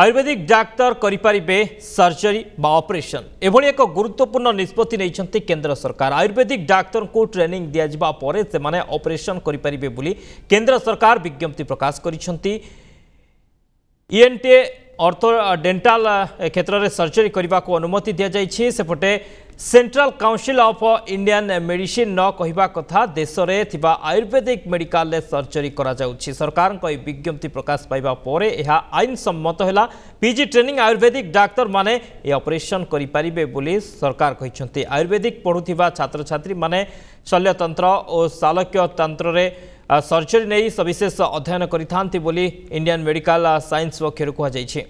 Ayurvedic doctor করে সর্জরি বা operation এভাবে এক গুরুত্বপূর্ণ নিষ্পতি নিয়েছেন কেন্দ্র সরকার আয়ুর্বেদিক ডাক্তার ট্রেনিং দিয়া পরে সে অপরেশন করে কেন্দ্র সরকার বিজ্ঞপ্তি প্রকাশ করেছেন ইএনটিএ ଅର୍ଥୋ ଡେଣ୍ଟାଲ କ୍ଷେତ୍ରରେ ସର୍ଜରୀ କରିବାକୁ ଅନୁମତି ଦିଆଯାଇଛି ସେପଟେ ସେଣ୍ଟ୍ରାଲ କାଉନସିଲ ଅଫ୍ ଇଣ୍ଡିଆନ୍ ମେଡିସିନର କହିବା କଥା ଦେଶରେ ଥିବା ଆୟୁର୍ବେଦିକ ମେଡିକାଲରେ ସର୍ଜରୀ କରାଯାଉଛି ସରକାରଙ୍କ ଏହି ବିଜ୍ଞପ୍ତି ପ୍ରକାଶ ପାଇବା ପରେ ଏହା ଆଇନ ସମ୍ମତ ହେଲା ପିଜି ଟ୍ରେନିଂ ଆୟୁର୍ବେଦିକ ଡାକ୍ତରମାନେ ଏ ଅପରେସନ୍ କରିପାରିବେ ବୋଲି ସରକାର କହିଛନ୍ତି ଆୟୁର୍ବେଦିକ ପଢ଼ୁଥିବା ଛାତ୍ରଛାତ୍ରୀମାନେ ଶଲ୍ୟତନ୍ତ୍ର ଓ ଶାଲକ୍ୟ ତନ୍ତ୍ରରେ ସର୍ଜରୀ ନେଇ ସବିଶେଷ ଅଧ୍ୟୟନ କରିଥାନ୍ତି ବୋଲି ଇଣ୍ଡିଆନ୍ ମେଡିକାଲ ସାଇନ୍ସ ପକ୍ଷରୁ କୁହାଯାଇଛି